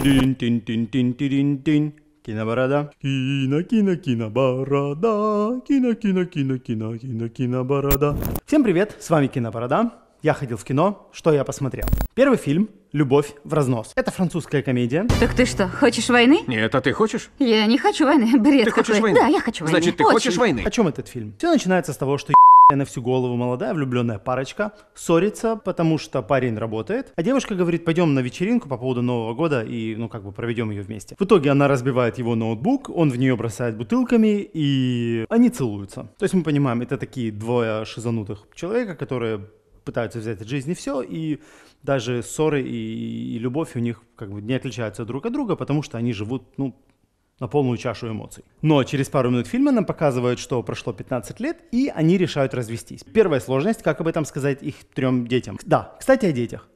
тин тин тин тин тин тин Киноборода. Кино, кино, Кино, кино, кино, кино, кино, Всем привет, с вами Киноборода. Я ходил в кино, что я посмотрел. Первый фильм «Любовь в разнос». Это французская комедия. Так ты что, хочешь войны? Нет, а ты хочешь? Я не хочу войны, бред Ты какой. хочешь войны? Да, я хочу войны. Значит, ты Очень. хочешь войны? О чем этот фильм? Все начинается с того, что на всю голову молодая влюбленная парочка ссорится, потому что парень работает, а девушка говорит, пойдем на вечеринку по поводу Нового года и, ну, как бы проведем ее вместе. В итоге она разбивает его ноутбук, он в нее бросает бутылками, и они целуются. То есть мы понимаем, это такие двое шизанутых человека, которые пытаются взять от жизни все, и даже ссоры и, и любовь у них как бы не отличаются друг от друга, потому что они живут, ну, на полную чашу эмоций. Но через пару минут фильма нам показывают, что прошло 15 лет, и они решают развестись. Первая сложность, как об этом сказать их трем детям. Да, кстати, о детях.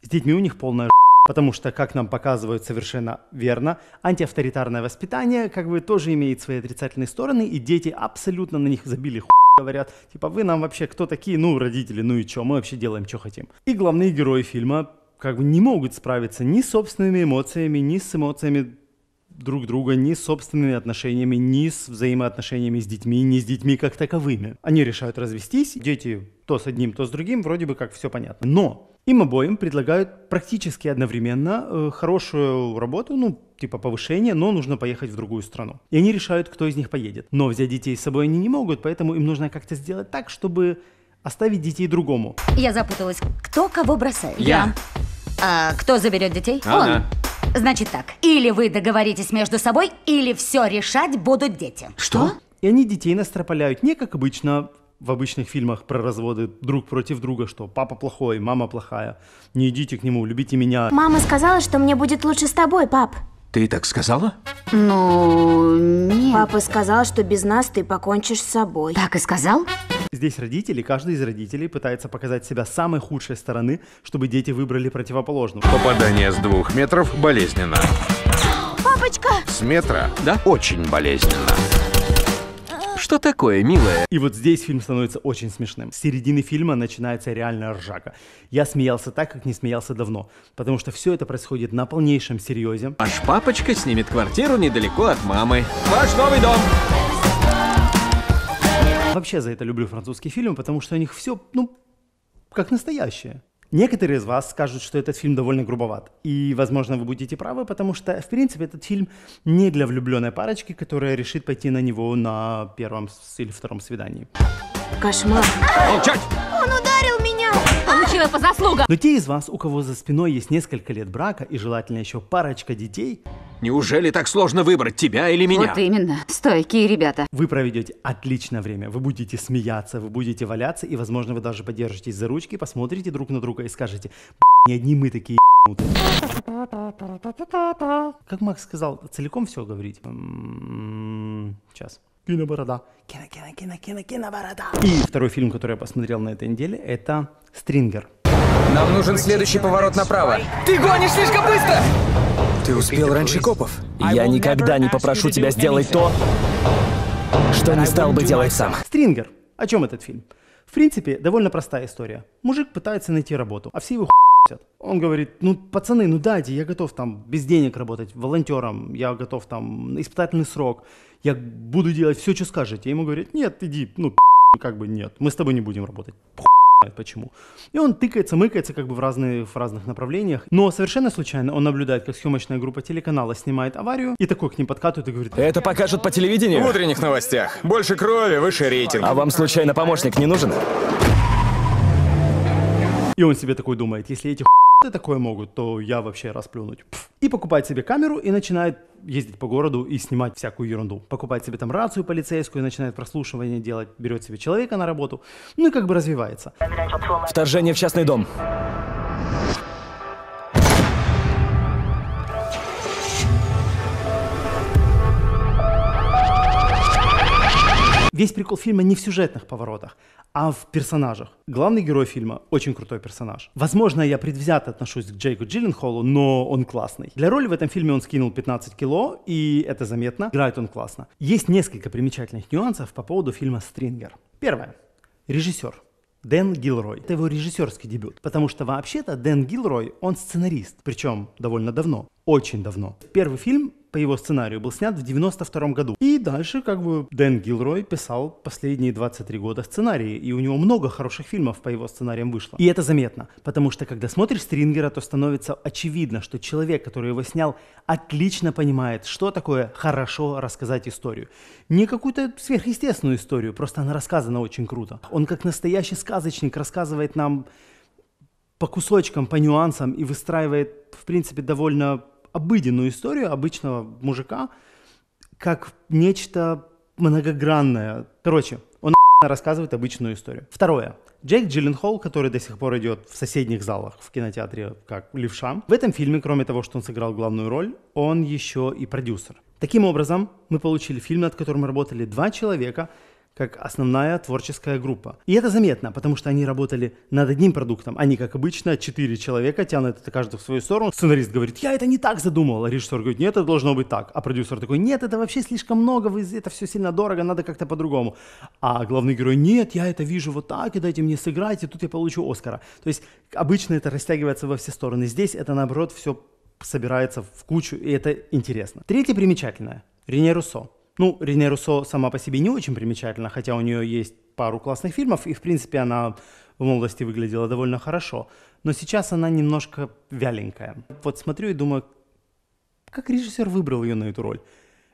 С детьми у них полная Потому что, как нам показывают совершенно верно, антиавторитарное воспитание как бы тоже имеет свои отрицательные стороны, и дети абсолютно на них забили хуй говорят, типа, вы нам вообще кто такие, ну, родители, ну и что, мы вообще делаем, что хотим. И главные герои фильма как бы не могут справиться ни с собственными эмоциями, ни с эмоциями друг друга, ни с собственными отношениями, ни с взаимоотношениями с детьми, ни с детьми как таковыми. Они решают развестись, дети то с одним, то с другим, вроде бы как все понятно. Но им обоим предлагают практически одновременно э, хорошую работу, ну, типа повышение, но нужно поехать в другую страну. И они решают, кто из них поедет. Но взять детей с собой они не могут, поэтому им нужно как-то сделать так, чтобы оставить детей другому. Я запуталась. Кто кого бросает? Я. А кто заберет детей? Она. Он. Значит так, или вы договоритесь между собой, или все решать будут дети. Что? А? И они детей настропаляют не как обычно в обычных фильмах про разводы друг против друга, что папа плохой, мама плохая, не идите к нему, любите меня. Мама сказала, что мне будет лучше с тобой, пап. Ты так сказала? Ну, нет. Папа сказал, что без нас ты покончишь с собой. Так и сказал? Здесь родители, каждый из родителей пытается показать себя с самой худшей стороны, чтобы дети выбрали противоположную. Попадание с двух метров болезненно. Папочка! С метра? Да. Очень болезненно. Что такое, милая? И вот здесь фильм становится очень смешным. С середины фильма начинается реальная ржака. Я смеялся так, как не смеялся давно, потому что все это происходит на полнейшем серьезе. Аж папочка снимет квартиру недалеко от мамы. Ваш новый дом! Вообще за это люблю французские фильмы, потому что у них все, ну, как настоящее. Некоторые из вас скажут, что этот фильм довольно грубоват. И, возможно, вы будете правы, потому что, в принципе, этот фильм не для влюбленной парочки, которая решит пойти на него на первом или втором свидании. Кошмар. Молчать! Он ударил меня! получила по заслугам. Но те из вас, у кого за спиной есть несколько лет брака и желательно еще парочка детей... Неужели так сложно выбрать тебя или меня? Вот именно. Стойкие ребята. Вы проведете отличное время. Вы будете смеяться, вы будете валяться, и, возможно, вы даже подержитесь за ручки, посмотрите друг на друга и скажете, не одни мы такие как Макс сказал, целиком все говорить. Сейчас. Киноборода. Кино, кино, кино, кино, киноборода. И второй фильм, который я посмотрел на этой неделе, это Стрингер. Нам нужен следующий поворот направо. Ты гонишь слишком быстро! Ты успел раньше копов. Я никогда не попрошу тебя сделать то, что не стал бы делать сам. Стрингер. О чем этот фильм? В принципе, довольно простая история. Мужик пытается найти работу, а все его хуй Он говорит, ну, пацаны, ну дайте, я готов там без денег работать, волонтером, я готов там на испытательный срок, я буду делать все, что скажете. И ему говорят, нет, иди, ну, как бы нет, мы с тобой не будем работать почему. И он тыкается, мыкается как бы в, разные, в разных направлениях. Но совершенно случайно он наблюдает, как съемочная группа телеканала снимает аварию, и такой к ним подкатывает и говорит... Это покажут по телевидению? В утренних новостях. Больше крови, выше рейтинг. А вам случайно помощник не нужен? И он себе такой думает, если эти такое могут, то я вообще расплюнуть. Пф и покупает себе камеру и начинает ездить по городу и снимать всякую ерунду. Покупает себе там рацию полицейскую, начинает прослушивание делать, берет себе человека на работу, ну и как бы развивается. Вторжение в частный дом. Весь прикол фильма не в сюжетных поворотах, а в персонажах. Главный герой фильма – очень крутой персонаж. Возможно, я предвзято отношусь к Джейку Джилленхолу, но он классный. Для роли в этом фильме он скинул 15 кило, и это заметно. Играет он классно. Есть несколько примечательных нюансов по поводу фильма «Стрингер». Первое. Режиссер. Дэн Гилрой. Это его режиссерский дебют, потому что вообще-то Дэн Гилрой, он сценарист, причем довольно давно, очень давно. Первый фильм по его сценарию был снят в 92 году. И дальше как бы Дэн Гилрой писал последние 23 года сценарии, и у него много хороших фильмов по его сценариям вышло. И это заметно, потому что когда смотришь Стрингера, то становится очевидно, что человек, который его снял, отлично понимает, что такое хорошо рассказать историю. Не какую-то сверхъестественную историю, просто она рассказана очень круто. Он как настоящий сказочник рассказывает нам по кусочкам, по нюансам и выстраивает, в принципе, довольно обыденную историю обычного мужика как нечто многогранное. Короче, он рассказывает обычную историю. Второе. Джейк Джилленхол, который до сих пор идет в соседних залах в кинотеатре как левша. В этом фильме, кроме того, что он сыграл главную роль, он еще и продюсер. Таким образом, мы получили фильм, над которым работали два человека – как основная творческая группа. И это заметно, потому что они работали над одним продуктом. Они, как обычно, четыре человека тянут это каждый в свою сторону. Сценарист говорит, я это не так задумал. А режиссер говорит, нет, это должно быть так. А продюсер такой, нет, это вообще слишком много, вы, это все сильно дорого, надо как-то по-другому. А главный герой, нет, я это вижу вот так, и дайте мне сыграть, и тут я получу Оскара. То есть обычно это растягивается во все стороны. Здесь это, наоборот, все собирается в кучу, и это интересно. Третье примечательное. Рене Руссо. Ну, Рене Руссо сама по себе не очень примечательна, хотя у нее есть пару классных фильмов, и, в принципе, она в молодости выглядела довольно хорошо. Но сейчас она немножко вяленькая. Вот смотрю и думаю, как режиссер выбрал ее на эту роль.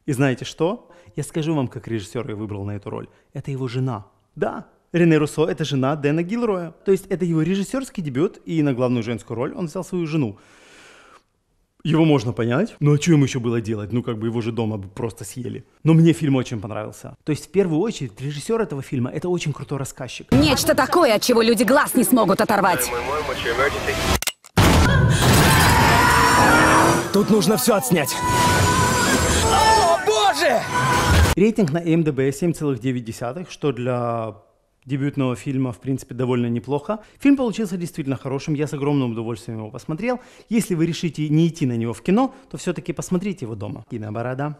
И знаете что? Я скажу вам, как режиссер ее выбрал на эту роль. Это его жена. Да, Рене Руссо – это жена Дэна Гилроя. То есть это его режиссерский дебют, и на главную женскую роль он взял свою жену его можно понять. Ну а что ему еще было делать? Ну как бы его же дома бы просто съели. Но мне фильм очень понравился. То есть в первую очередь режиссер этого фильма это очень крутой рассказчик. Нечто такое, от чего люди глаз не смогут оторвать. Тут нужно все отснять. О, боже! Рейтинг на МДБ 7,9, что для дебютного фильма, в принципе, довольно неплохо. Фильм получился действительно хорошим, я с огромным удовольствием его посмотрел. Если вы решите не идти на него в кино, то все-таки посмотрите его дома. Киноборода.